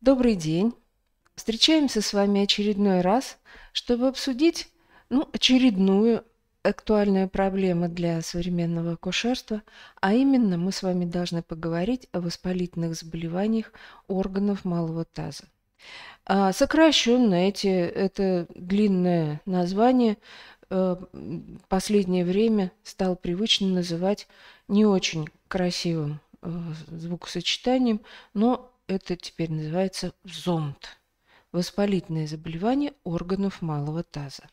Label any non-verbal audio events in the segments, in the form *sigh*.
Добрый день. Встречаемся с вами очередной раз, чтобы обсудить ну, очередную актуальную проблему для современного акушерства, а именно мы с вами должны поговорить о воспалительных заболеваниях органов малого таза. А, сокращенно эти, это длинное название э, последнее время стал привычно называть не очень красивым э, звукосочетанием, но это теперь называется зонд – воспалительное заболевание органов малого таза.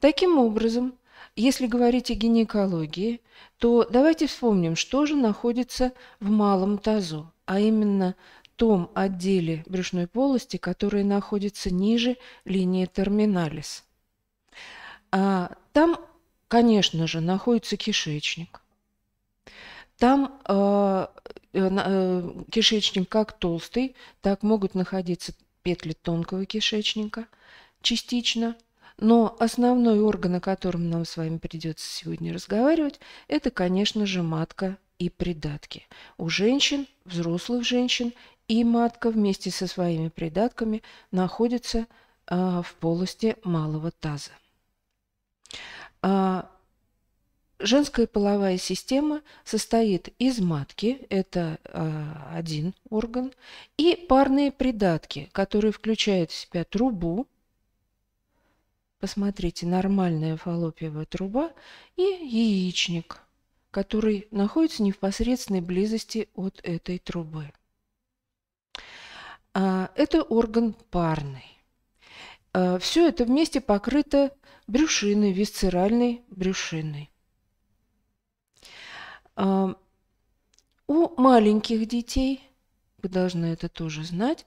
Таким образом, если говорить о гинекологии, то давайте вспомним, что же находится в малом тазу, а именно том отделе брюшной полости, который находится ниже линии терминалис. А там, конечно же, находится кишечник. Там э, Э, э, кишечник как толстый, так могут находиться петли тонкого кишечника частично. Но основной орган, о котором нам с вами придется сегодня разговаривать, это, конечно же, матка и придатки. У женщин, взрослых женщин и матка вместе со своими придатками находится а, в полости малого таза. А, Женская половая система состоит из матки, это э, один орган, и парные придатки, которые включают в себя трубу, посмотрите, нормальная фаллопиевая труба, и яичник, который находится не в непосредственной близости от этой трубы. А, это орган парный. А, все это вместе покрыто брюшиной, висцеральной брюшиной. У маленьких детей, вы должны это тоже знать,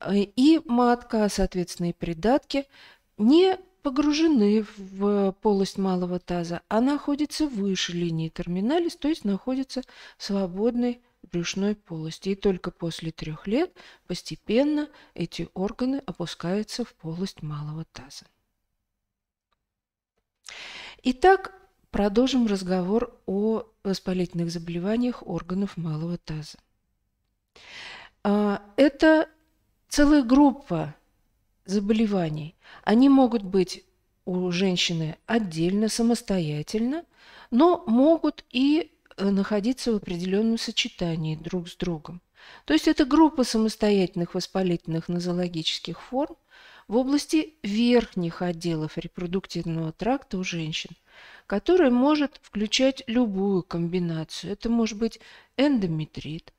э, и матка, соответственно, и придатки не погружены в полость малого таза, а находится выше линии терминалис, то есть находится в свободной брюшной полости. И только после трех лет постепенно эти органы опускаются в полость малого таза. Итак, Продолжим разговор о воспалительных заболеваниях органов малого таза. А, это целая группа заболеваний. Они могут быть у женщины отдельно, самостоятельно, но могут и э, находиться в определенном сочетании друг с другом. То есть это группа самостоятельных воспалительных нозологических форм в области верхних отделов репродуктивного тракта у женщин – который может включать любую комбинацию. Это может быть эндометрит,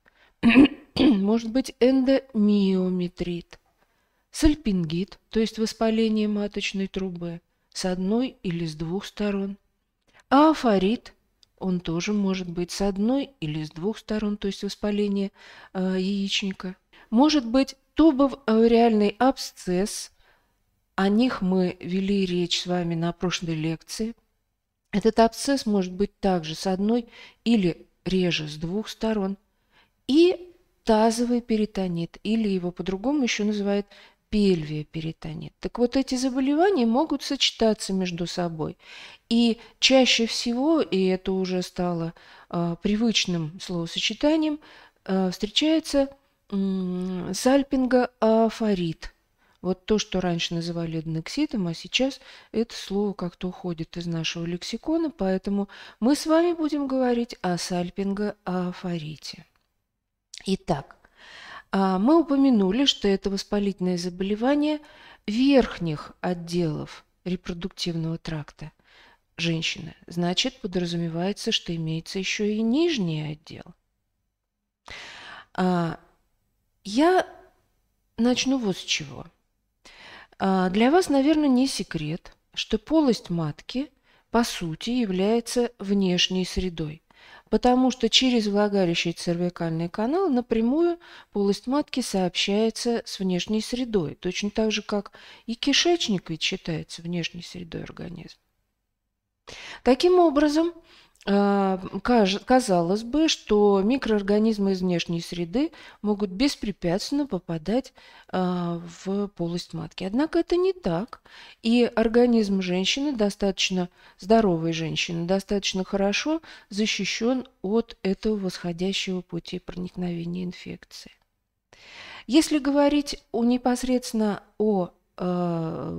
*clears throat* может быть эндомиометрит, сальпингит, то есть воспаление маточной трубы с одной или с двух сторон, афорит, он тоже может быть с одной или с двух сторон, то есть воспаление э, яичника. Может быть тубов-ауреальный э, абсцесс, о них мы вели речь с вами на прошлой лекции – этот абсцесс может быть также с одной или реже с двух сторон. И тазовый перитонит, или его по-другому еще называют пельвия перитонит. Так вот, эти заболевания могут сочетаться между собой. И чаще всего, и это уже стало э, привычным словосочетанием, э, встречается э, сальпинга-афорит вот то, что раньше называли аднекситом, а сейчас это слово как-то уходит из нашего лексикона, поэтому мы с вами будем говорить о сальпинго-афорите. Итак, а, мы упомянули, что это воспалительное заболевание верхних отделов репродуктивного тракта женщины. Значит, подразумевается, что имеется еще и нижний отдел. А, я начну вот с чего – а, для вас, наверное, не секрет, что полость матки по сути является внешней средой, потому что через влагалище и цервикальный канал напрямую полость матки сообщается с внешней средой, точно так же, как и кишечник ведь считается внешней средой организма. Таким образом, а, казалось бы, что микроорганизмы из внешней среды могут беспрепятственно попадать а, в полость матки. Однако это не так. И организм женщины, достаточно здоровой женщины, достаточно хорошо защищен от этого восходящего пути проникновения инфекции. Если говорить непосредственно о а,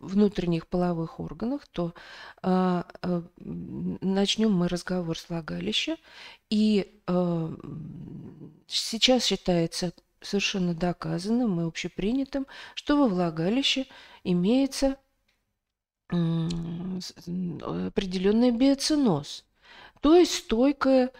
внутренних половых органах, то а, а, начнем мы разговор с влагалища. И сейчас считается совершенно доказанным и общепринятым, что во влагалище имеется определенный биоциноз, то есть стойкая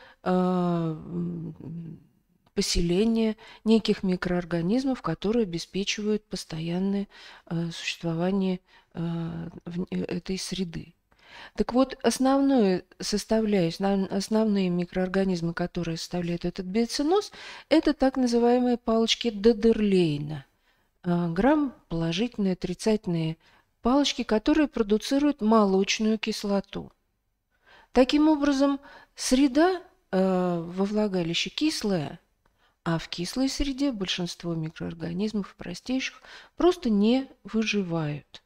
поселение неких микроорганизмов, которые обеспечивают постоянное э, существование э, э, этой среды. Так вот, основное составляющую, основные микроорганизмы, которые составляют этот биоциноз, это так называемые палочки Додерлейна. Грамм положительные, отрицательные палочки, которые продуцируют молочную кислоту. Таким образом, среда во влагалище кислая, а в кислой среде большинство микроорганизмов простейших просто не выживают.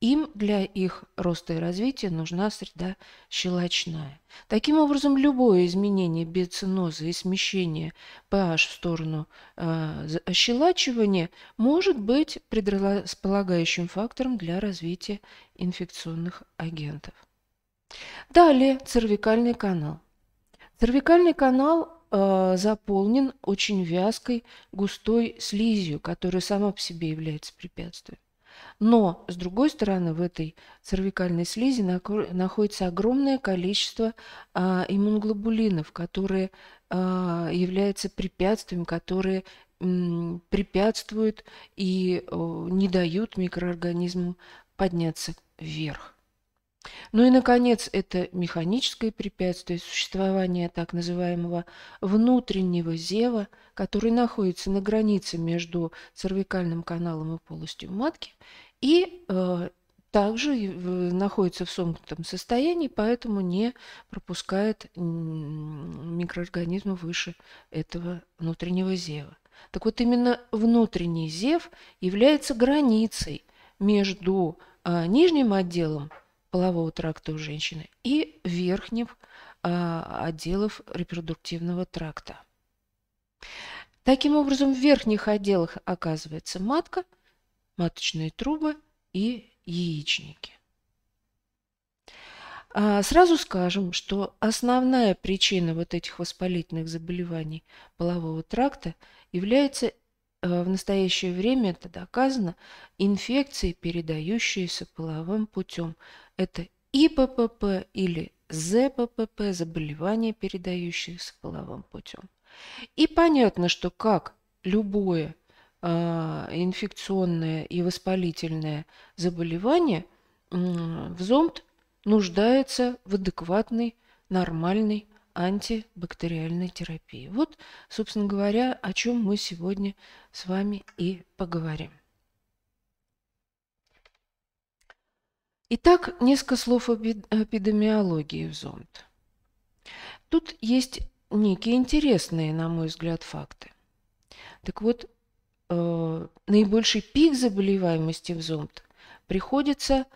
Им для их роста и развития нужна среда щелочная. Таким образом, любое изменение биоциноза и смещение pH в сторону э, щелачивания может быть предрасполагающим фактором для развития инфекционных агентов. Далее, цервикальный канал. Цервикальный канал Э, заполнен очень вязкой, густой слизью, которая сама по себе является препятствием. Но, с другой стороны, в этой цервикальной слизи находится огромное количество а, иммуноглобулинов, которые а, являются препятствием, которые м, препятствуют и о, не дают микроорганизму подняться вверх. Ну и, наконец, это механическое препятствие существования так называемого внутреннего зева, который находится на границе между цервикальным каналом и полостью матки, и э, также находится в сомкнутом состоянии, поэтому не пропускает микроорганизмы выше этого внутреннего зева. Так вот, именно внутренний зев является границей между э, нижним отделом полового тракта у женщины и верхних а, отделов репродуктивного тракта. Таким образом, в верхних отделах оказывается матка, маточные трубы и яичники. А, сразу скажем, что основная причина вот этих воспалительных заболеваний полового тракта является Э, в настоящее время это доказано, инфекции, передающиеся половым путем. Это ИППП или ЗППП, заболевания, передающиеся половым путем. И понятно, что как любое э, инфекционное и воспалительное заболевание э, в зонд нуждается в адекватной, нормальной антибактериальной терапии. Вот, собственно говоря, о чем мы сегодня с вами и поговорим. Итак, несколько слов об эпидемиологии в зонд. Тут есть некие интересные, на мой взгляд, факты. Так вот, э, наибольший пик заболеваемости в зонд приходится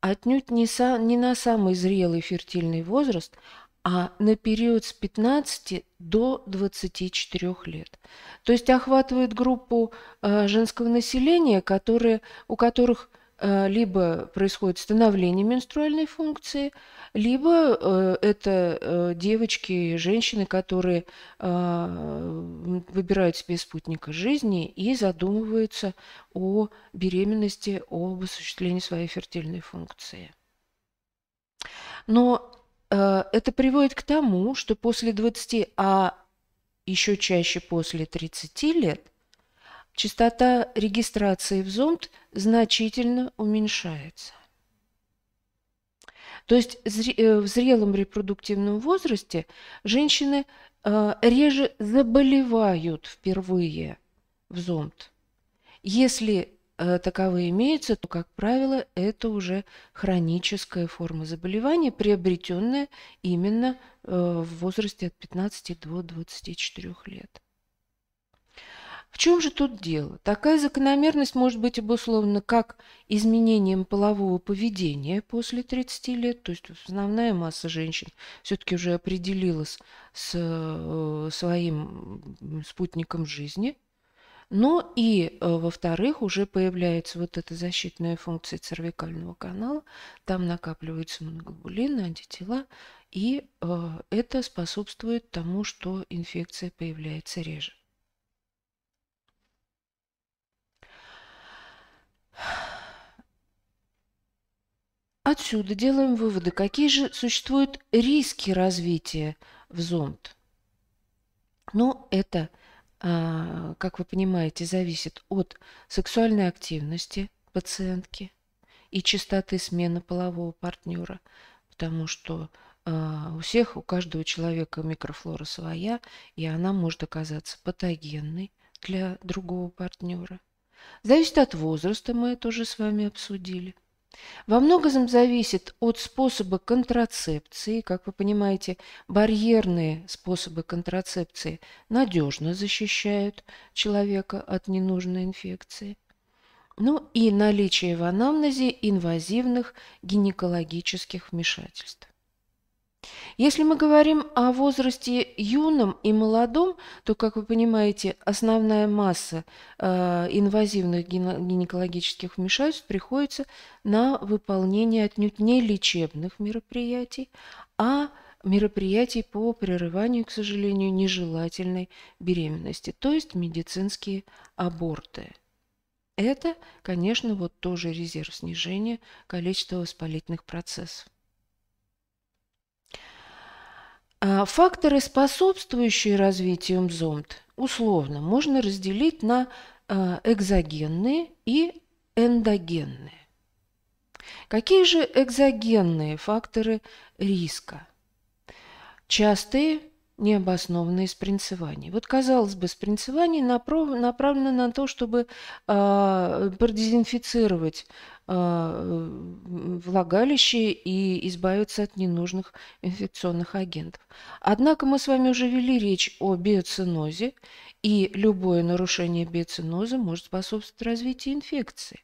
отнюдь не, са, не на самый зрелый фертильный возраст, а на период с 15 до 24 лет. То есть охватывает группу э, женского населения, которые, у которых э, либо происходит становление менструальной функции, либо э, это девочки и женщины, которые выбирают себе спутника жизни и задумываются о беременности, об осуществлении своей фертильной функции. Но Э, это приводит к тому, что после 20, а еще чаще после 30 лет, частота регистрации в зонд значительно уменьшается. То есть э, в зрелом репродуктивном возрасте женщины э, реже заболевают впервые в зонд. Если Э, таковые имеются, то, как правило, это уже хроническая форма заболевания, приобретенная именно э, в возрасте от 15 до 24 лет. В чем же тут дело? Такая закономерность может быть обусловлена как изменением полового поведения после 30 лет, то есть основная масса женщин все-таки уже определилась с э, своим спутником жизни, но ну и, э, во-вторых, уже появляется вот эта защитная функция цервикального канала, там накапливаются иммуноглобулины, антитела, и э, это способствует тому, что инфекция появляется реже. Отсюда делаем выводы, какие же существуют риски развития в зонд. Но ну, это – а, как вы понимаете, зависит от сексуальной активности пациентки и частоты смены полового партнера, потому что а, у всех, у каждого человека микрофлора своя, и она может оказаться патогенной для другого партнера. Зависит от возраста, мы это уже с вами обсудили. Во многом зависит от способа контрацепции. Как вы понимаете, барьерные способы контрацепции надежно защищают человека от ненужной инфекции. Ну и наличие в анамнезе инвазивных гинекологических вмешательств. Если мы говорим о возрасте юном и молодом, то, как вы понимаете, основная масса э, инвазивных гинекологических вмешательств приходится на выполнение отнюдь не лечебных мероприятий, а мероприятий по прерыванию, к сожалению, нежелательной беременности, то есть медицинские аборты. Это, конечно, вот тоже резерв снижения количества воспалительных процессов. А, факторы, способствующие развитию МЗОМТ, условно можно разделить на а, экзогенные и эндогенные. Какие же экзогенные факторы риска? Частые необоснованные спринцевания. Вот, казалось бы, спринцевание направ, направлено на то, чтобы э, продезинфицировать э, влагалище и избавиться от ненужных инфекционных агентов. Однако мы с вами уже вели речь о биоцинозе, и любое нарушение биоциноза может способствовать развитию инфекции.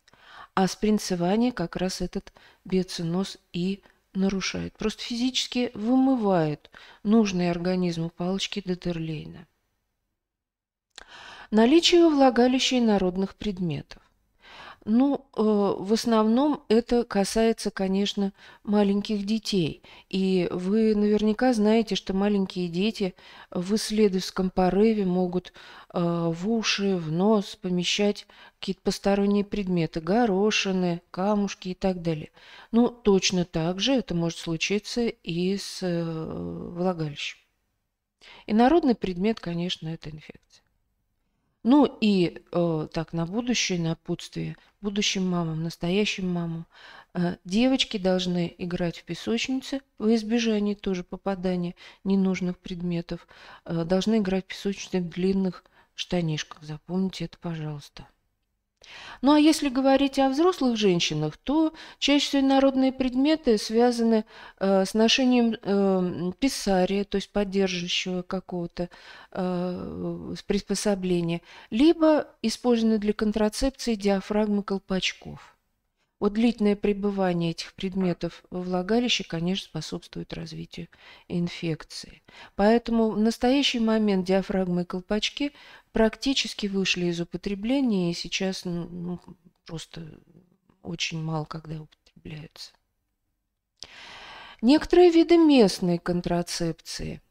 А спринцевание как раз этот биоциноз и нарушает, просто физически вымывает нужные организму палочки Дедерлейна. Наличие во влагалище инородных предметов. Ну, э, в основном это касается, конечно, маленьких детей. И вы наверняка знаете, что маленькие дети в исследовательском порыве могут э, в уши, в нос помещать какие-то посторонние предметы, горошины, камушки и так далее. Ну, точно так же это может случиться и с э, влагалищем. И народный предмет, конечно, это инфекция. Ну и э, так, на будущее, на путствие, будущим мамам, настоящим мамам. Э, девочки должны играть в песочнице во избежание тоже попадания ненужных предметов. Э, должны играть в песочнице в длинных штанишках. Запомните это, пожалуйста. Ну а если говорить о взрослых женщинах, то чаще всего народные предметы связаны э, с ношением э, писария, то есть поддерживающего какого-то э, приспособления, либо использованы для контрацепции диафрагмы колпачков. Вот длительное пребывание этих предметов во влагалище, конечно, способствует развитию инфекции. Поэтому в настоящий момент диафрагмы и колпачки практически вышли из употребления и сейчас ну, просто очень мало когда употребляются. Некоторые виды местной контрацепции –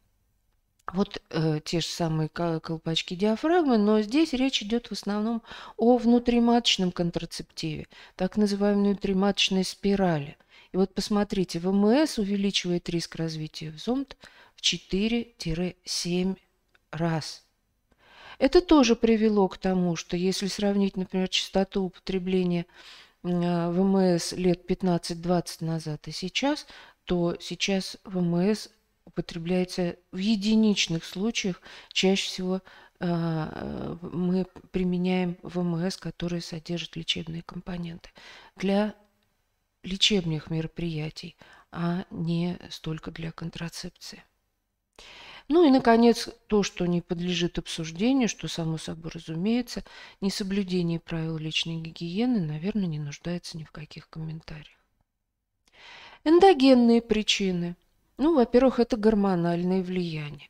вот э, те же самые колпачки диафрагмы, но здесь речь идет в основном о внутриматочном контрацептиве, так называемой внутриматочной спирали. И вот посмотрите, ВМС увеличивает риск развития зонд в 4-7 раз. Это тоже привело к тому, что если сравнить, например, частоту употребления э, ВМС лет 15-20 назад и сейчас, то сейчас ВМС потребляется в единичных случаях. Чаще всего э, мы применяем ВМС, которые содержат лечебные компоненты для лечебных мероприятий, а не столько для контрацепции. Ну и, наконец, то, что не подлежит обсуждению, что, само собой разумеется, несоблюдение правил личной гигиены, наверное, не нуждается ни в каких комментариях. Эндогенные причины – ну, во-первых, это гормональное влияние.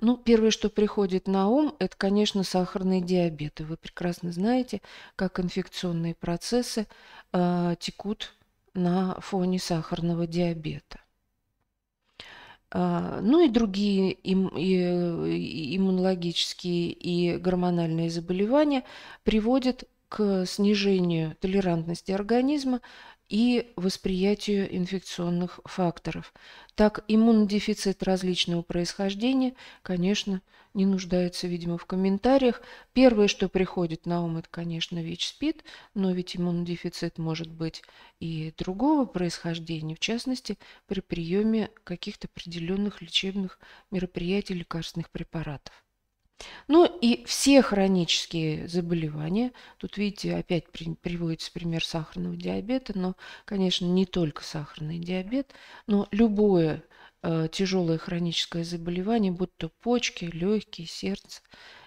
Ну, первое, что приходит на ум, это, конечно, сахарный диабет. вы прекрасно знаете, как инфекционные процессы э, текут на фоне сахарного диабета. А, ну и другие им, и, иммунологические и гормональные заболевания приводят к снижению толерантности организма и восприятию инфекционных факторов. Так, иммунодефицит различного происхождения, конечно, не нуждается, видимо, в комментариях. Первое, что приходит на ум, это, конечно, ВИЧ-СПИД, но ведь иммунодефицит может быть и другого происхождения, в частности, при приеме каких-то определенных лечебных мероприятий лекарственных препаратов. Ну и все хронические заболевания. Тут, видите, опять при, приводится пример сахарного диабета, но, конечно, не только сахарный диабет, но любое э, тяжелое хроническое заболевание, будь то почки, легкие, сердце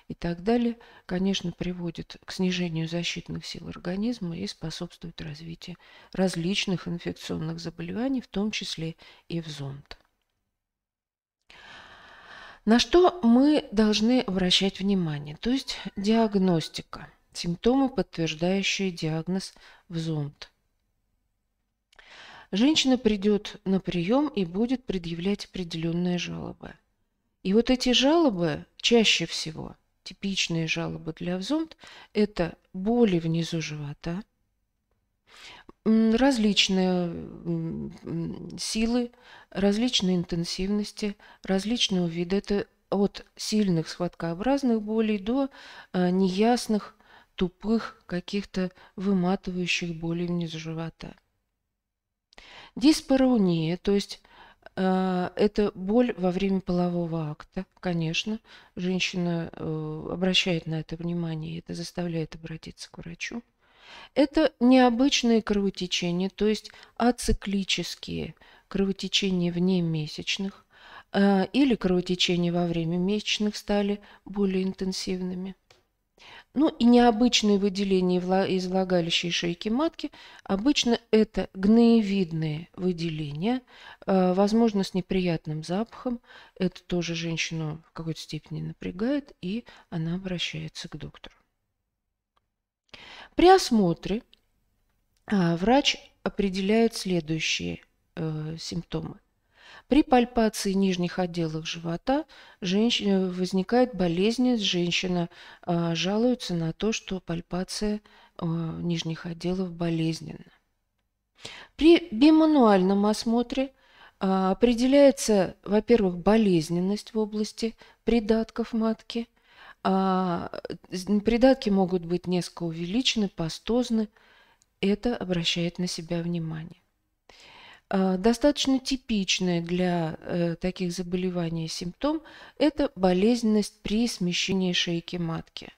и так далее, конечно, приводит к снижению защитных сил организма и способствует развитию различных инфекционных заболеваний, в том числе и в зонд. На что мы должны обращать внимание? То есть диагностика. Симптомы, подтверждающие диагноз в зонд. Женщина придет на прием и будет предъявлять определенные жалобы. И вот эти жалобы чаще всего, типичные жалобы для взомт, это боли внизу живота – различные силы, различные интенсивности, различного вида. Это от сильных схваткообразных болей до э, неясных, тупых, каких-то выматывающих болей вниз живота. Диспарония, то есть э, это боль во время полового акта, конечно. Женщина э, обращает на это внимание, это заставляет обратиться к врачу. Это необычные кровотечения, то есть ациклические кровотечения вне месячных э, или кровотечения во время месячных стали более интенсивными. Ну и необычные выделения из влагалища и шейки матки. Обычно это гноевидные выделения, э, возможно, с неприятным запахом. Это тоже женщину в какой-то степени напрягает, и она обращается к доктору. При осмотре а, врач определяет следующие э, симптомы. При пальпации нижних отделов живота э, женщина, возникает болезненность, женщина жалуется на то, что пальпация э, нижних отделов болезненна. При бимануальном осмотре а, определяется, во-первых, болезненность в области придатков матки, а, Придатки могут быть несколько увеличены, пастозны. Это обращает на себя внимание. А, достаточно типичный для э, таких заболеваний симптом – это болезненность при смещении шейки матки.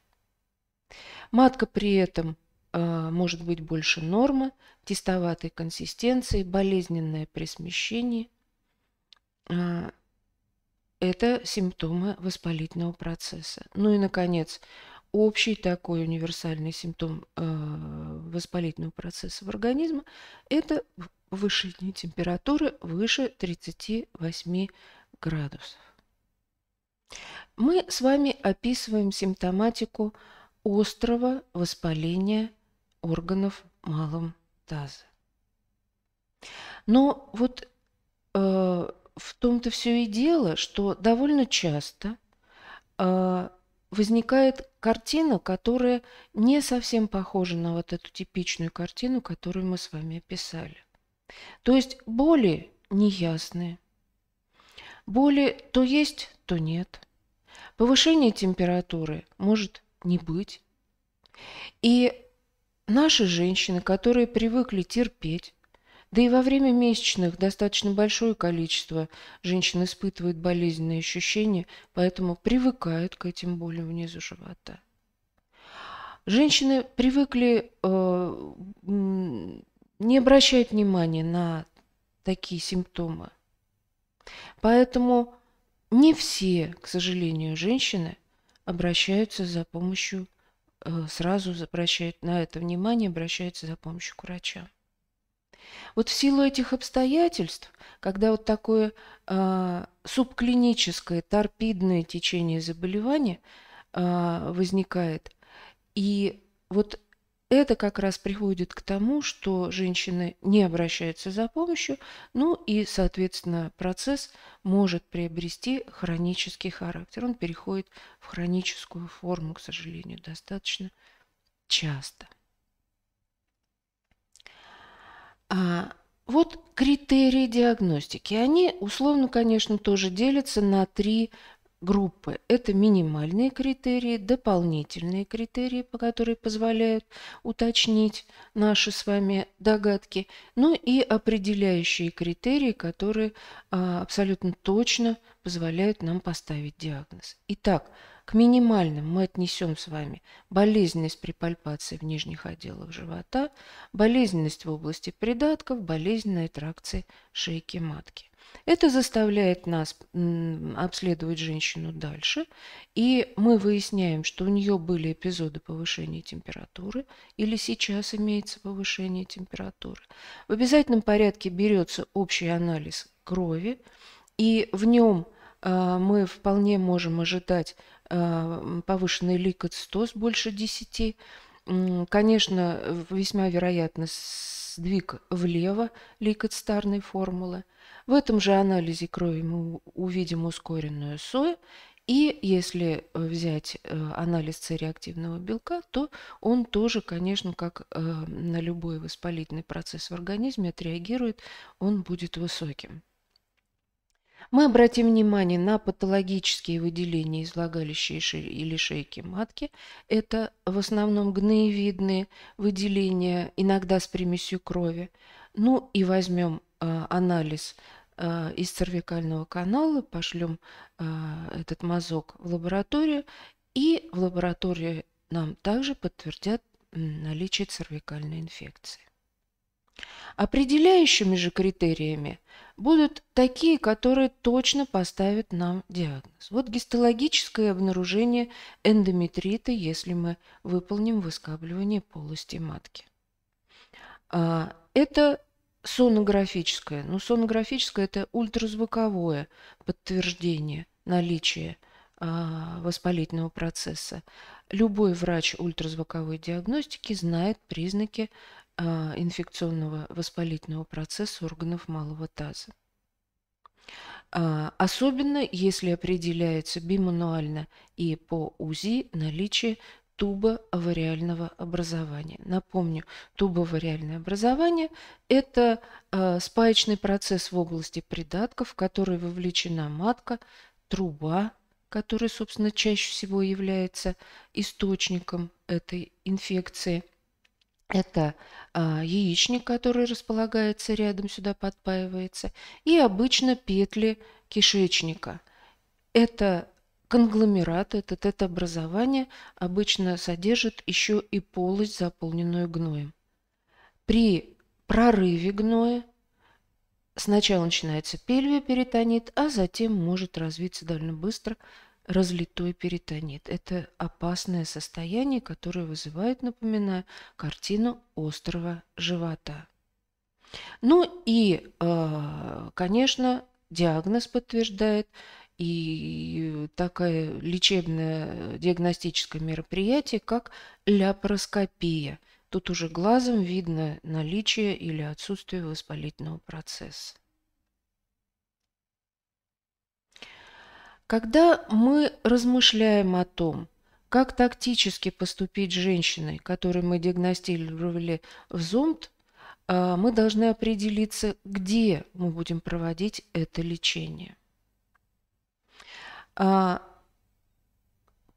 Матка при этом а, может быть больше нормы, тестоватой консистенции, болезненное при смещении – это симптомы воспалительного процесса. Ну и, наконец, общий такой универсальный симптом э, воспалительного процесса в организме – это повышение температуры выше 38 градусов. Мы с вами описываем симптоматику острого воспаления органов малом таза. Но вот в том-то все и дело, что довольно часто э, возникает картина, которая не совсем похожа на вот эту типичную картину, которую мы с вами описали. То есть боли неясные. Боли то есть, то нет. Повышение температуры может не быть. И наши женщины, которые привыкли терпеть, да и во время месячных достаточно большое количество женщин испытывает болезненные ощущения, поэтому привыкают к этим болям внизу живота. Женщины привыкли э, не обращать внимания на такие симптомы. Поэтому не все, к сожалению, женщины обращаются за помощью, э, сразу обращают на это внимание, обращаются за помощью к врачам. Вот в силу этих обстоятельств, когда вот такое э, субклиническое торпидное течение заболевания э, возникает, и вот это как раз приводит к тому, что женщины не обращаются за помощью, ну и, соответственно, процесс может приобрести хронический характер. Он переходит в хроническую форму, к сожалению, достаточно часто. А вот критерии диагностики. Они условно, конечно, тоже делятся на три группы. Это минимальные критерии, дополнительные критерии, по которые позволяют уточнить наши с вами догадки, ну и определяющие критерии, которые а, абсолютно точно позволяют нам поставить диагноз. Итак, к минимальным мы отнесем с вами болезненность при пальпации в нижних отделах живота, болезненность в области придатков, болезненные тракции шейки матки. Это заставляет нас обследовать женщину дальше, и мы выясняем, что у нее были эпизоды повышения температуры или сейчас имеется повышение температуры. В обязательном порядке берется общий анализ крови, и в нем э, мы вполне можем ожидать Э, повышенный лейкоцитоз больше 10. Конечно, весьма вероятно сдвиг влево лейкоцитарной формулы. В этом же анализе крови мы увидим ускоренную сою. И если взять э, анализ с белка, то он тоже, конечно, как э, на любой воспалительный процесс в организме отреагирует, он будет высоким. Мы обратим внимание на патологические выделения из влагалища или шейки матки. Это в основном гноевидные выделения, иногда с примесью крови. Ну и возьмем э, анализ э, из цервикального канала, пошлем э, этот мазок в лабораторию, и в лаборатории нам также подтвердят наличие цервикальной инфекции. Определяющими же критериями будут такие, которые точно поставят нам диагноз. Вот гистологическое обнаружение эндометрита, если мы выполним выскабливание полости матки. А, это сонографическое. Ну, сонографическое – это ультразвуковое подтверждение наличия а, воспалительного процесса. Любой врач ультразвуковой диагностики знает признаки а, инфекционного воспалительного процесса органов малого таза. А, особенно если определяется бимануально и по УЗИ наличие тубовариального образования. Напомню, тубовариальное образование – это а, спаечный процесс в области придатков, в который вовлечена матка, труба, которая, собственно, чаще всего является источником этой инфекции – это а, яичник, который располагается рядом, сюда подпаивается, и обычно петли кишечника. Это конгломерат, это тет-образование обычно содержит еще и полость, заполненную гноем. При прорыве гноя сначала начинается пельвия перитонит, а затем может развиться довольно быстро разлитой перитонит. Это опасное состояние, которое вызывает, напоминаю, картину острого живота. Ну и, э, конечно, диагноз подтверждает и такое лечебное э, диагностическое мероприятие, как ляпароскопия. Тут уже глазом видно наличие или отсутствие воспалительного процесса. Когда мы размышляем о том, как тактически поступить с женщиной, которую мы диагностировали в ЗОМТ, а, мы должны определиться, где мы будем проводить это лечение. А,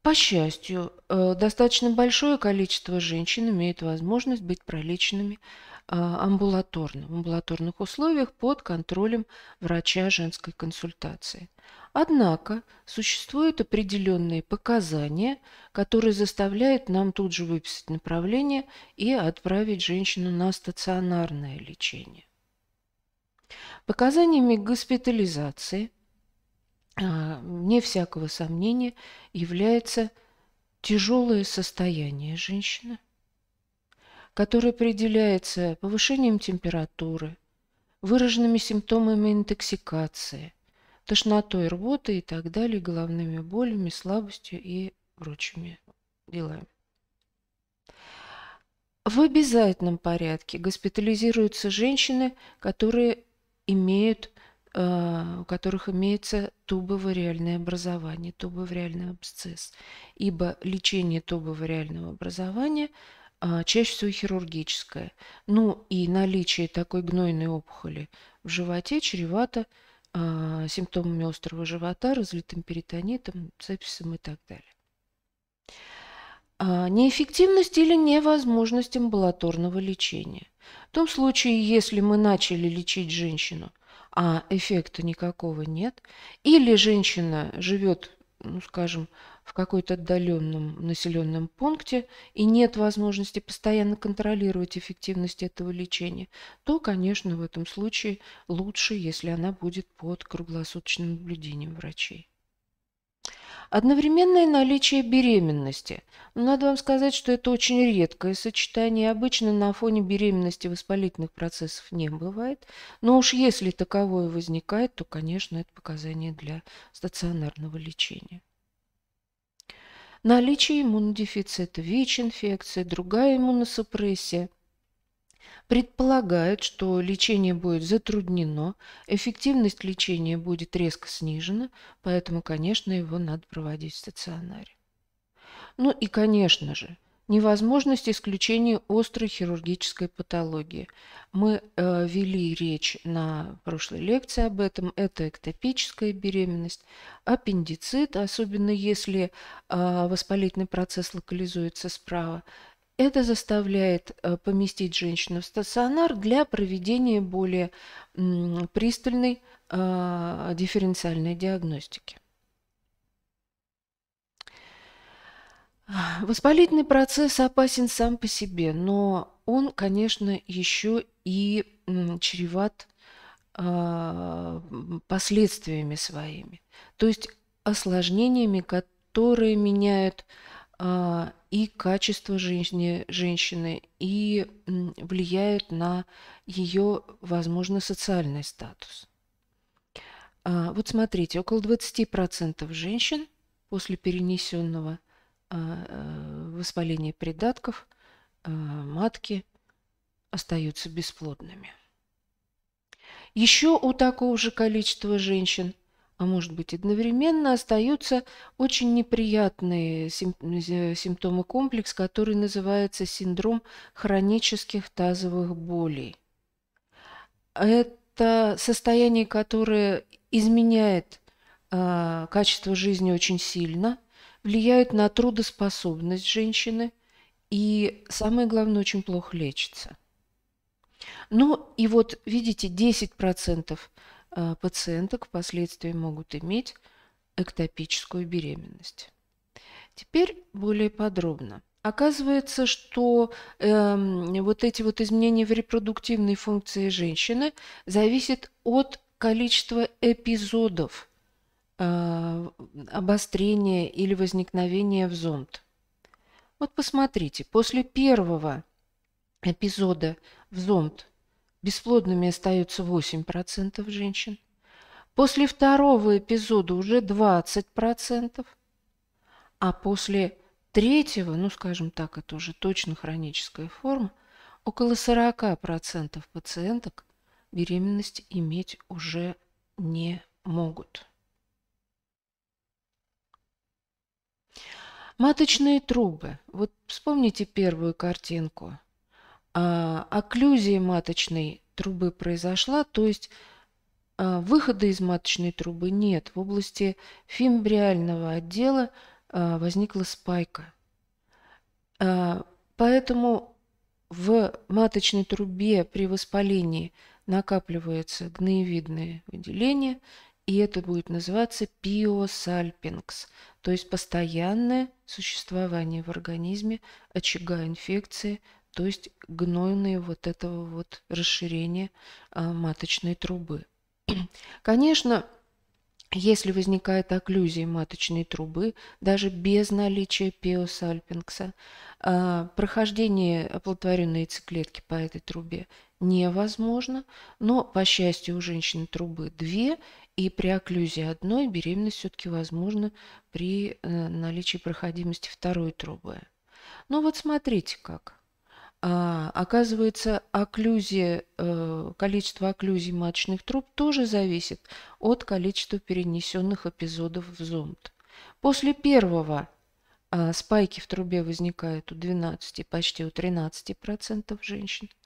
по счастью, э, достаточно большое количество женщин имеет возможность быть пролеченными а, амбулаторно, в амбулаторных условиях под контролем врача женской консультации. Однако существуют определенные показания, которые заставляют нам тут же выписать направление и отправить женщину на стационарное лечение. Показаниями госпитализации, а, не всякого сомнения, является тяжелое состояние женщины – который определяется повышением температуры, выраженными симптомами интоксикации, тошнотой, рвотой и так далее, головными болями, слабостью и прочими делами. В обязательном порядке госпитализируются женщины, которые имеют, э, у которых имеется тубовариальное образование, тубовариальный абсцесс, ибо лечение тубовариального образования – а, чаще всего хирургическое. Ну и наличие такой гнойной опухоли в животе чревато а, симптомами острого живота, разлитым перитонитом, сепсисом и так далее. А, неэффективность или невозможность амбулаторного лечения. В том случае, если мы начали лечить женщину, а эффекта никакого нет, или женщина живет, ну, скажем, в какой-то отдаленном населенном пункте и нет возможности постоянно контролировать эффективность этого лечения, то, конечно, в этом случае лучше, если она будет под круглосуточным наблюдением врачей. Одновременное наличие беременности. Надо вам сказать, что это очень редкое сочетание. Обычно на фоне беременности воспалительных процессов не бывает. Но уж если таковое возникает, то, конечно, это показание для стационарного лечения наличие иммунодефицита, ВИЧ-инфекция, другая иммуносупрессия – предполагает, что лечение будет затруднено, эффективность лечения будет резко снижена, поэтому, конечно, его надо проводить в стационаре. Ну и, конечно же, невозможность исключения острой хирургической патологии. Мы э, вели речь на прошлой лекции об этом. Это эктопическая беременность, аппендицит, особенно если э, воспалительный процесс локализуется справа. Это заставляет э, поместить женщину в стационар для проведения более э, пристальной э, дифференциальной диагностики. Воспалительный процесс опасен сам по себе, но он, конечно, еще и чреват а, последствиями своими, то есть осложнениями, которые меняют а, и качество жизни женщины, и влияют на ее, возможно, социальный статус. А, вот смотрите, около 20% женщин после перенесенного Э, э, воспаление придатков, э, матки остаются бесплодными. Еще у такого же количества женщин, а может быть одновременно, остаются очень неприятные симптомы комплекс, который называется синдром хронических тазовых болей. Это состояние, которое изменяет качество жизни очень сильно – влияют на трудоспособность женщины и, самое главное, очень плохо лечится. Ну и вот, видите, 10% э, пациенток впоследствии могут иметь эктопическую беременность. Теперь более подробно. Оказывается, что э, вот эти вот изменения в репродуктивной функции женщины зависят от количества эпизодов Э, обострение или возникновение в зонд. Вот посмотрите, после первого эпизода в зонд бесплодными остаются 8% женщин, после второго эпизода уже 20%, а после третьего, ну скажем так, это уже точно хроническая форма, около 40% пациенток беременность иметь уже не могут. Маточные трубы. Вот вспомните первую картинку. А, окклюзия маточной трубы произошла, то есть а, выхода из маточной трубы нет. В области фимбриального отдела а, возникла спайка. А, поэтому в маточной трубе при воспалении накапливаются гноевидные выделения и это будет называться пиосальпингс, то есть постоянное существование в организме очага инфекции, то есть гнойные вот этого вот расширения а, маточной трубы. *clears throat* Конечно, если возникает окклюзия маточной трубы, даже без наличия пиосальпингса, а, прохождение оплодотворенной яйцеклетки по этой трубе невозможно, но, по счастью, у женщины трубы две, и при окклюзии одной беременность все-таки возможна при э, наличии проходимости второй трубы. Ну вот смотрите как. А, оказывается, окклюзия, э, количество окклюзий маточных труб тоже зависит от количества перенесенных эпизодов в зонд. После первого а, спайки в трубе возникают у 12, почти у 13% женщин –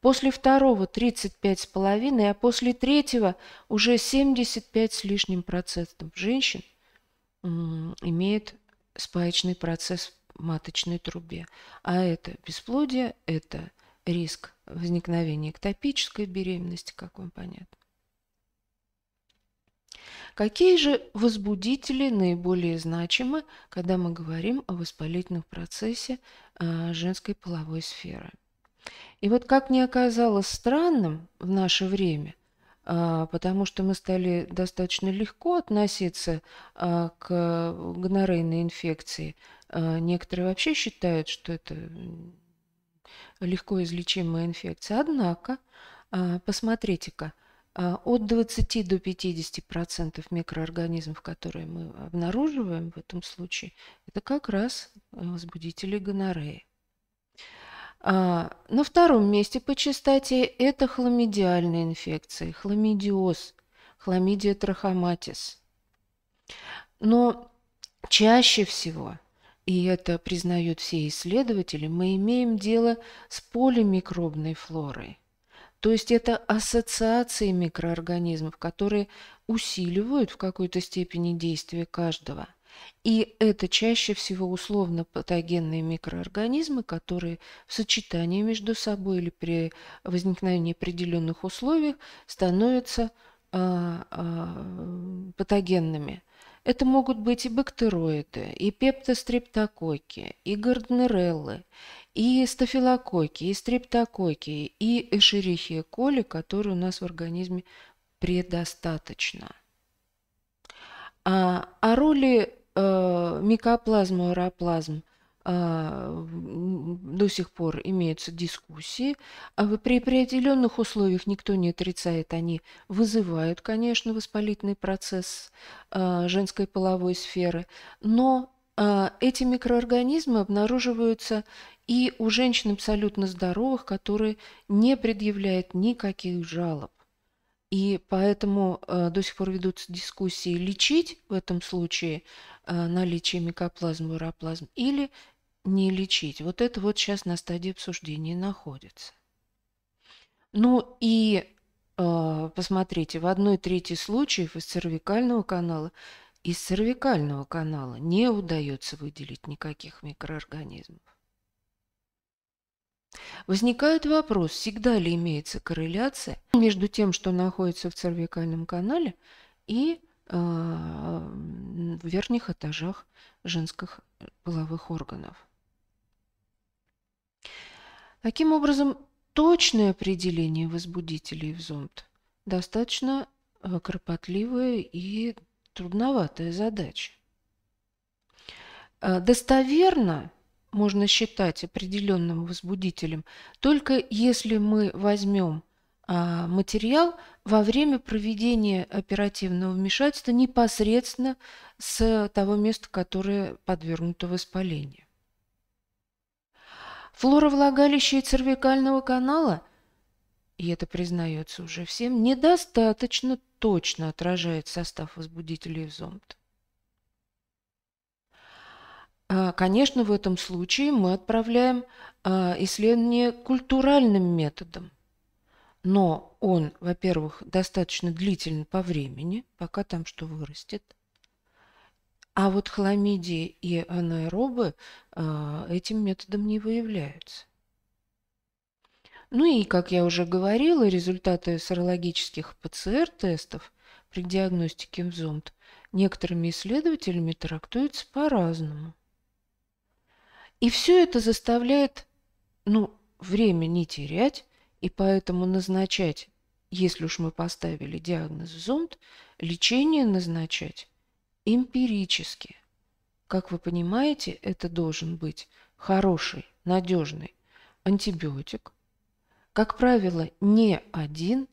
после второго 35 с половиной, а после третьего уже 75 с лишним процентов женщин имеет спаечный процесс в маточной трубе. А это бесплодие, это риск возникновения эктопической беременности, как вам понятно. Какие же возбудители наиболее значимы, когда мы говорим о воспалительном процессе а, женской половой сферы? И вот как ни оказалось странным в наше время, а, потому что мы стали достаточно легко относиться а, к гонорейной инфекции, а, некоторые вообще считают, что это легко излечимая инфекция. Однако, посмотрите-ка, от 20 до 50% микроорганизмов, которые мы обнаруживаем в этом случае, это как раз возбудители гонореи. А на втором месте по частоте это хламидиальные инфекции, хламидиоз, хламидия трахоматис. Но чаще всего, и это признают все исследователи, мы имеем дело с полимикробной флорой. То есть это ассоциации микроорганизмов, которые усиливают в какой-то степени действие каждого – и это чаще всего условно патогенные микроорганизмы, которые в сочетании между собой или при возникновении определенных условий становятся а, а, патогенными. Это могут быть и бактероиды, и пептострептококи, и гарднереллы, и стафилококи, и стрептококи, и эшерихия коли, которые у нас в организме предостаточно. А, о а роли Э, микоплазма, уроплазм э, до сих пор имеются дискуссии. При, а при определенных условиях никто не отрицает, они вызывают, конечно, воспалительный процесс э, женской половой сферы, но эти микроорганизмы обнаруживаются и у женщин абсолютно здоровых, которые не предъявляют никаких жалоб. И поэтому э, до сих пор ведутся дискуссии лечить в этом случае э, наличие микоплазмы, уроплазм или не лечить. Вот это вот сейчас на стадии обсуждения находится. Ну и э, посмотрите, в одной трети случаев из цервикального канала из цервикального канала не удается выделить никаких микроорганизмов. Возникает вопрос, всегда ли имеется корреляция между тем, что находится в цервикальном канале, и э, в верхних этажах женских половых органов. Таким образом, точное определение возбудителей в зонд достаточно э, кропотливая и трудноватая задача. Э, достоверно можно считать определенным возбудителем, только если мы возьмем а, материал во время проведения оперативного вмешательства непосредственно с того места, которое подвергнуто воспалению. Флора влагалища и цервикального канала, и это признается уже всем, недостаточно точно отражает состав возбудителей в зомта. А, конечно, в этом случае мы отправляем а, исследование культуральным методом. Но он, во-первых, достаточно длителен по времени, пока там что вырастет. А вот хламидии и анаэробы а, этим методом не выявляются. Ну и, как я уже говорила, результаты сорологических ПЦР-тестов при диагностике в зомт некоторыми исследователями трактуются по-разному. И все это заставляет, ну, время не терять, и поэтому назначать, если уж мы поставили диагноз зонд, лечение назначать эмпирически. Как вы понимаете, это должен быть хороший, надежный антибиотик. Как правило, не один,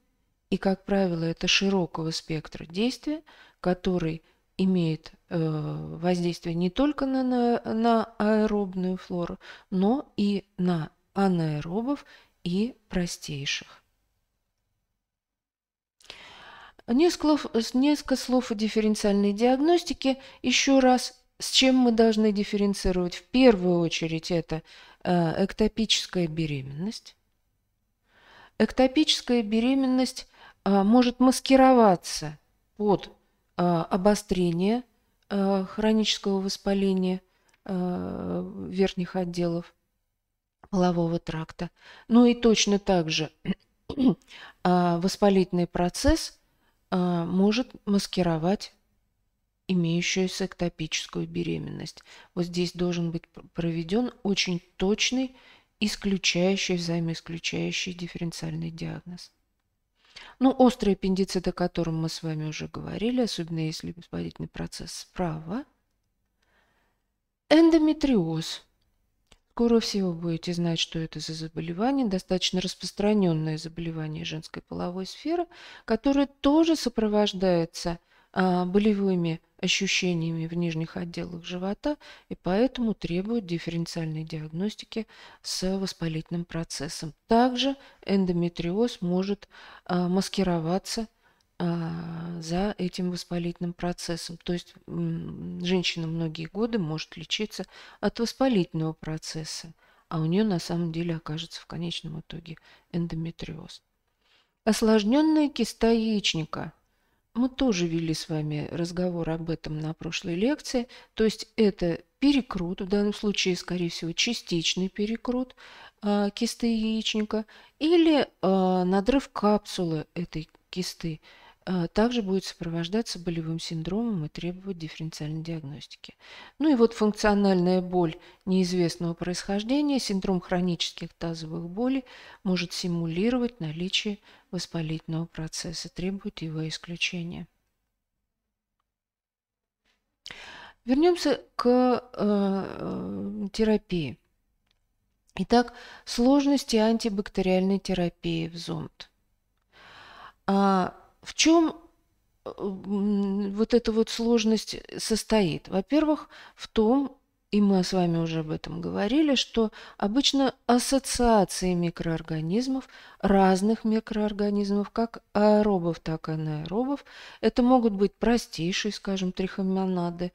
и, как правило, это широкого спектра действия, который – имеет э, воздействие не только на, на, на аэробную флору, но и на анаэробов и простейших. несколько слов о дифференциальной диагностике. Еще раз, с чем мы должны дифференцировать? В первую очередь это э, эктопическая беременность. Эктопическая беременность э, может маскироваться под Э, обострение э, хронического воспаления э, верхних отделов полового тракта. Ну и точно так же *clears throat* воспалительный процесс может маскировать имеющуюся эктопическую беременность. Вот здесь должен быть проведен очень точный, исключающий, взаимоисключающий дифференциальный диагноз. Ну, острый аппендицит, о котором мы с вами уже говорили, особенно если воспалительный процесс справа. Эндометриоз. Скоро все вы будете знать, что это за заболевание, достаточно распространенное заболевание женской половой сферы, которое тоже сопровождается – а, болевыми ощущениями в нижних отделах живота и поэтому требует дифференциальной диагностики с воспалительным процессом. Также эндометриоз может а, маскироваться а, за этим воспалительным процессом. То есть женщина многие годы может лечиться от воспалительного процесса, а у нее на самом деле окажется в конечном итоге эндометриоз. Осложненная киста яичника – мы тоже вели с вами разговор об этом на прошлой лекции. То есть это перекрут, в данном случае, скорее всего, частичный перекрут э, кисты яичника или э, надрыв капсулы этой кисты. А, также будет сопровождаться болевым синдромом и требовать дифференциальной диагностики. Ну и вот функциональная боль неизвестного происхождения, синдром хронических тазовых болей может симулировать наличие воспалительного процесса, требует его исключения. Вернемся к э, э терапии. Итак, сложности антибактериальной терапии в зонд. А в чем э, вот эта вот сложность состоит? Во-первых, в том, и мы с вами уже об этом говорили, что обычно ассоциации микроорганизмов, разных микроорганизмов, как аэробов, так и анаэробов, это могут быть простейшие, скажем, трихомонады,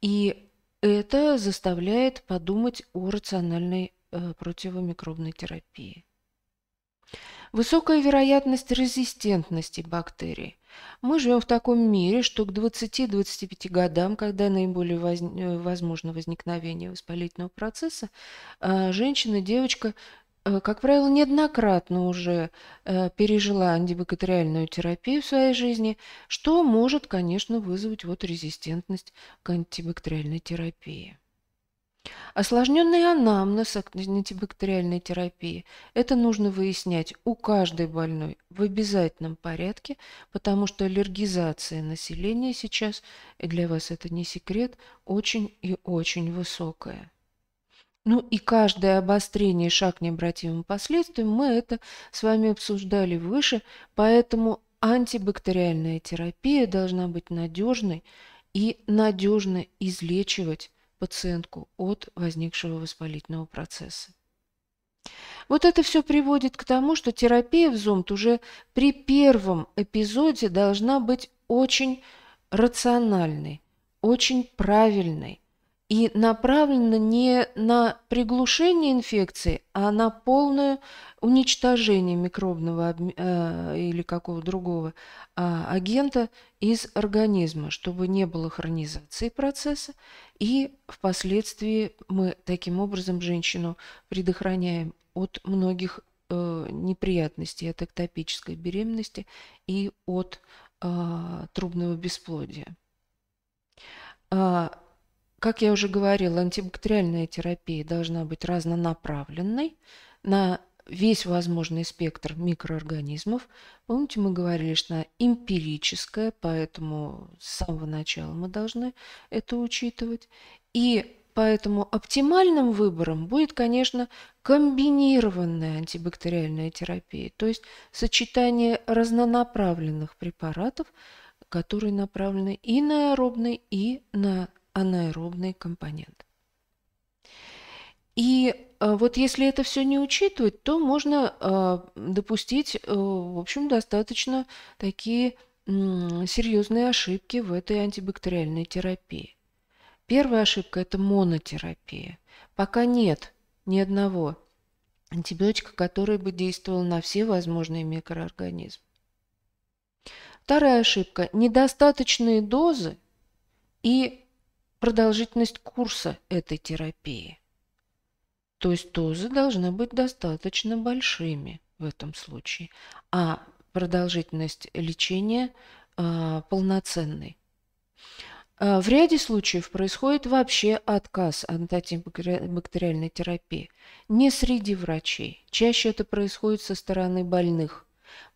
и это заставляет подумать о рациональной э, противомикробной терапии. Высокая вероятность резистентности бактерий. Мы живем в таком мире, что к 20-25 годам, когда наиболее воз... Э, возможно возникновение воспалительного процесса, э, женщина, девочка, э, как правило, неоднократно уже пережила антибактериальную терапию в своей жизни, что может, конечно, вызвать вот резистентность к антибактериальной терапии. Осложненный анамнез антибактериальной терапии – это нужно выяснять у каждой больной в обязательном порядке, потому что аллергизация населения сейчас, и для вас это не секрет, очень и очень высокая. Ну и каждое обострение шаг к необратимым последствиям мы это с вами обсуждали выше, поэтому антибактериальная терапия должна быть надежной и надежно излечивать пациентку от возникшего воспалительного процесса. Вот это все приводит к тому, что терапия в ЗОМТ уже при первом эпизоде должна быть очень рациональной, очень правильной, и направлена не на приглушение инфекции, а на полное уничтожение микробного э, или какого то другого э, агента из организма, чтобы не было хронизации процесса. И впоследствии мы таким образом женщину предохраняем от многих э, неприятностей, от эктопической беременности и от а, трубного бесплодия а, как я уже говорила, антибактериальная терапия должна быть разнонаправленной на весь возможный спектр микроорганизмов. Помните, мы говорили, что она эмпирическая, поэтому с самого начала мы должны это учитывать. И поэтому оптимальным выбором будет, конечно, комбинированная антибактериальная терапия, то есть сочетание разнонаправленных препаратов, которые направлены и на аэробный, и на анаэробный компонент. И э, вот если это все не учитывать, то можно э, допустить, э, в общем, достаточно такие серьезные ошибки в этой антибактериальной терапии. Первая ошибка – это монотерапия. Пока нет ни одного антибиотика, который бы действовал на все возможные микроорганизмы. Вторая ошибка – недостаточные дозы и продолжительность курса этой терапии. То есть дозы должны быть достаточно большими в этом случае, а продолжительность лечения э, полноценной. А, в ряде случаев происходит вообще отказ от антибактериальной терапии. Не среди врачей. Чаще это происходит со стороны больных.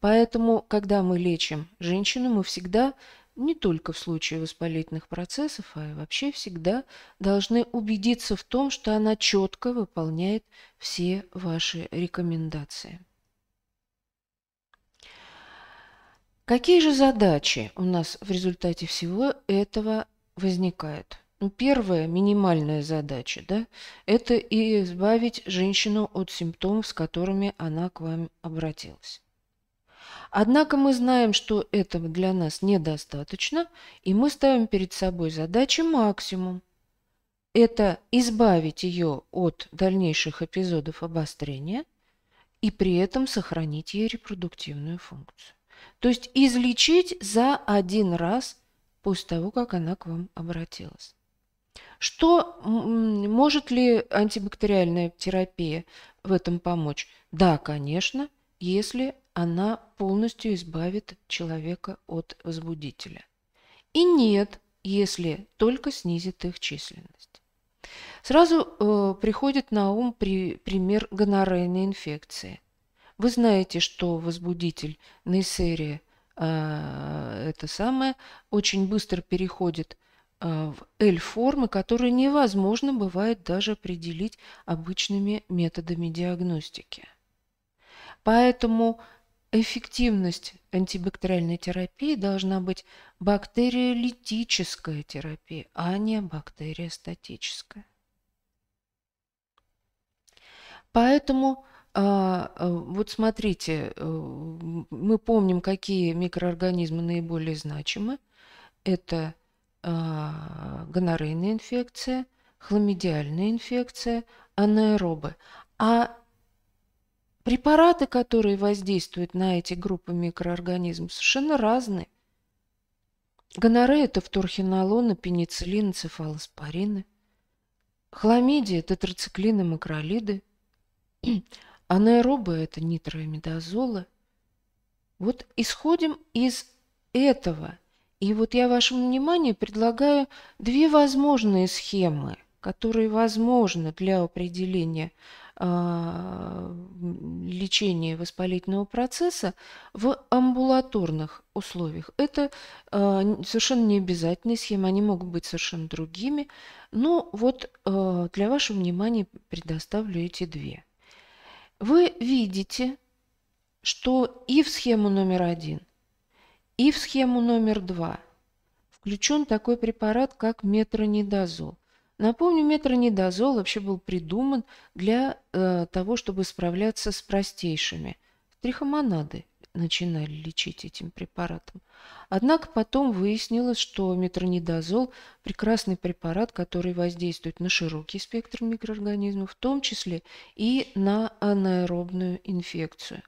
Поэтому, когда мы лечим женщину, мы всегда не только в случае воспалительных процессов, а и вообще всегда должны убедиться в том, что она четко выполняет все ваши рекомендации. Какие же задачи у нас в результате всего этого возникают? Ну, первая минимальная задача да, – это и избавить женщину от симптомов, с которыми она к вам обратилась. Однако мы знаем, что этого для нас недостаточно, и мы ставим перед собой задачи максимум. Это избавить ее от дальнейших эпизодов обострения и при этом сохранить ей репродуктивную функцию. То есть излечить за один раз после того, как она к вам обратилась. Что может ли антибактериальная терапия в этом помочь? Да, конечно если она полностью избавит человека от возбудителя. И нет, если только снизит их численность. Сразу э, приходит на ум при, пример гонорейной инфекции. Вы знаете, что возбудитель Нейсерия э, это самое очень быстро переходит э, в L-формы, которые невозможно бывает даже определить обычными методами диагностики. Поэтому эффективность антибактериальной терапии должна быть бактериолитическая терапия, а не бактериостатическая. Поэтому а, а, вот смотрите, э, мы помним, какие микроорганизмы наиболее значимы. Это а, гоноррейная инфекция, хламидиальная инфекция, анаэробы. А Препараты, которые воздействуют на эти группы микроорганизмов, совершенно разные. Гонорея – это вторхинолоны, пенициллины, цефалоспорины. Хламидия – тетрациклины, макролиды. *clears throat* Анаэробы – это нитроимидозолы. Вот исходим из этого. И вот я вашему вниманию предлагаю две возможные схемы, которые возможны для определения а, лечения воспалительного процесса в амбулаторных условиях. Это а, совершенно не обязательные схемы, они могут быть совершенно другими. Но вот а, для вашего внимания предоставлю эти две. Вы видите, что и в схему номер один, и в схему номер два включен такой препарат, как метронидазол. Напомню, метронидозол вообще был придуман для э, того, чтобы справляться с простейшими. Трихомонады начинали лечить этим препаратом. Однако потом выяснилось, что метронидозол – прекрасный препарат, который воздействует на широкий спектр микроорганизмов, в том числе и на анаэробную инфекцию.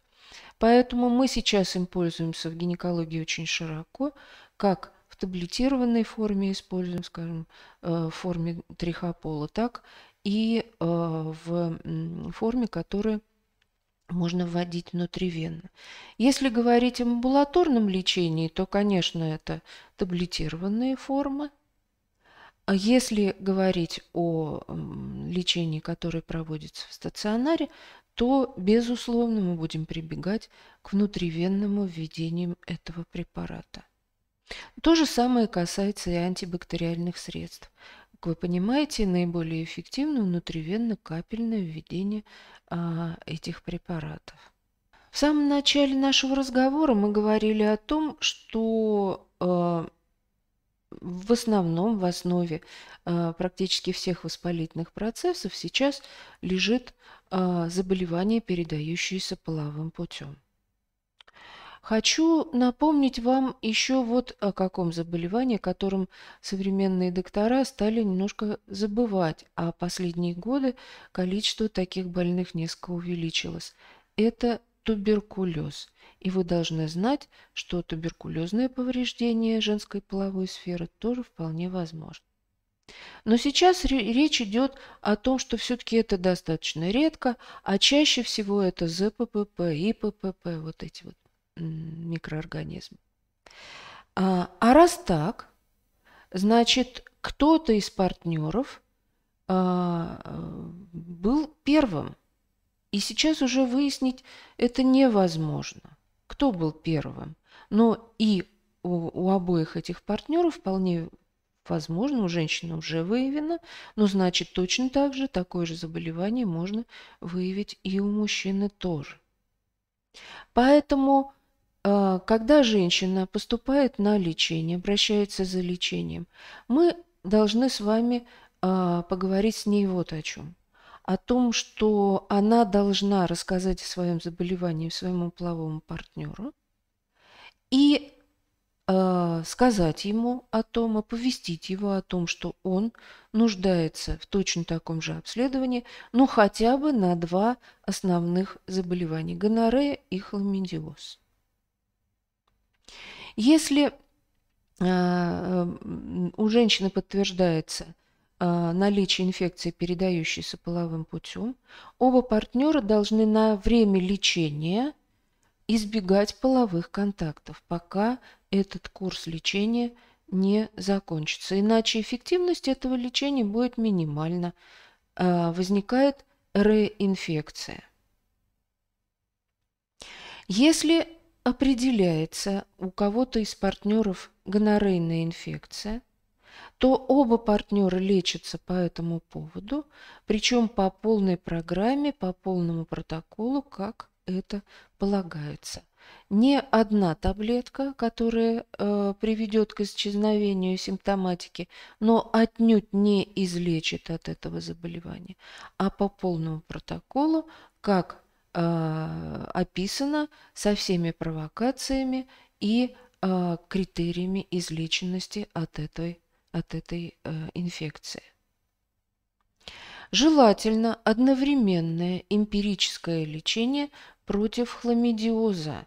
Поэтому мы сейчас им пользуемся в гинекологии очень широко, как в таблетированной форме используем, скажем, э, в форме трихопола, так и э, в форме, которую можно вводить внутривенно. Если говорить о амбулаторном лечении, то, конечно, это таблетированные формы. А если говорить о лечении, которое проводится в стационаре, то, безусловно, мы будем прибегать к внутривенному введению этого препарата. То же самое касается и антибактериальных средств. Как вы понимаете, наиболее эффективно внутривенно-капельное введение а, этих препаратов. В самом начале нашего разговора мы говорили о том, что а, в основном в основе а, практически всех воспалительных процессов сейчас лежит а, заболевание, передающееся половым путем. Хочу напомнить вам еще вот о каком заболевании, которым современные доктора стали немножко забывать, а последние годы количество таких больных несколько увеличилось. Это туберкулез. И вы должны знать, что туберкулезное повреждение женской половой сферы тоже вполне возможно. Но сейчас речь идет о том, что все-таки это достаточно редко, а чаще всего это ЗППП, ИППП, вот эти вот микроорганизм. А, а, раз так, значит, кто-то из партнеров а, был первым. И сейчас уже выяснить это невозможно. Кто был первым? Но и у, у обоих этих партнеров вполне возможно, у женщины уже выявлено, но ну, значит точно так же такое же заболевание можно выявить и у мужчины тоже. Поэтому а, когда женщина поступает на лечение, обращается за лечением, мы должны с вами а, поговорить с ней вот о чем. О том, что она должна рассказать о своем заболевании своему половому партнеру и а, сказать ему о том, оповестить его о том, что он нуждается в точно таком же обследовании, ну хотя бы на два основных заболевания – гонорея и хламидиоз. Если э, у женщины подтверждается э, наличие инфекции, передающейся половым путем, оба партнера должны на время лечения избегать половых контактов, пока этот курс лечения не закончится. Иначе эффективность этого лечения будет минимальна. Э, возникает реинфекция. Если определяется у кого-то из партнеров гонорейная инфекция, то оба партнера лечатся по этому поводу, причем по полной программе, по полному протоколу, как это полагается. Не одна таблетка, которая э, приведет к исчезновению симптоматики, но отнюдь не излечит от этого заболевания, а по полному протоколу, как Э, описано со всеми провокациями и э, критериями излеченности от этой, от этой э, инфекции. Желательно одновременное эмпирическое лечение против хламидиоза,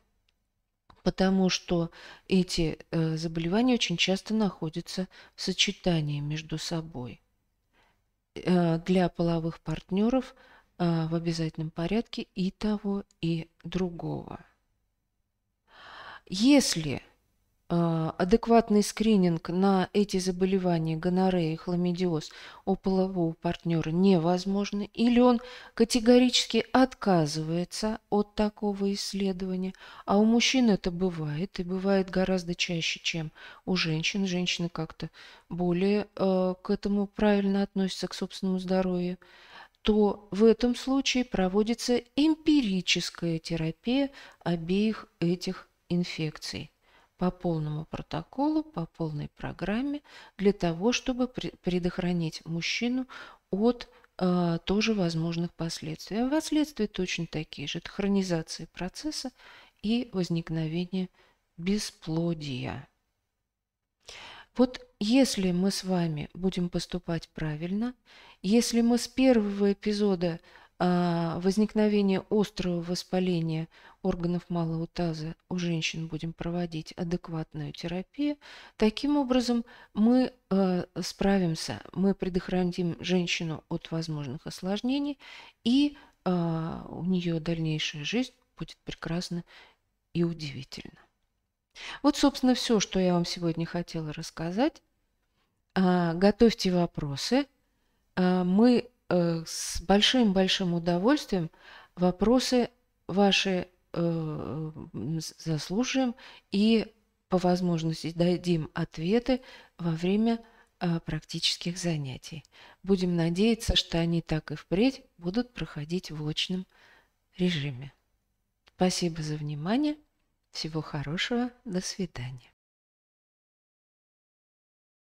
потому что эти заболевания очень часто находятся в сочетании между собой. Для половых партнеров – Э, в обязательном порядке и того, и другого. Если э, адекватный скрининг на эти заболевания гонорея и хламидиоз у полового партнера невозможно, или он категорически отказывается от такого исследования, а у мужчин это бывает, и бывает гораздо чаще, чем у женщин. Женщины как-то более э, к этому правильно относятся, к собственному здоровью то в этом случае проводится эмпирическая терапия обеих этих инфекций по полному протоколу, по полной программе, для того, чтобы предохранить мужчину от э, тоже возможных последствий. А последствия точно такие же. Это хронизация процесса и возникновение бесплодия. Вот если мы с вами будем поступать правильно, если мы с первого эпизода а, возникновения острого воспаления органов малого таза у женщин будем проводить адекватную терапию. Таким образом, мы а, справимся, мы предохраним женщину от возможных осложнений, и а, у нее дальнейшая жизнь будет прекрасна и удивительна. Вот, собственно, все, что я вам сегодня хотела рассказать. А, готовьте вопросы. А, мы э, с большим-большим удовольствием вопросы ваши э, заслушаем и по возможности дадим ответы во время а, практических занятий. Будем надеяться, что они так и впредь будут проходить в очном режиме. Спасибо за внимание. Всего хорошего, до свидания.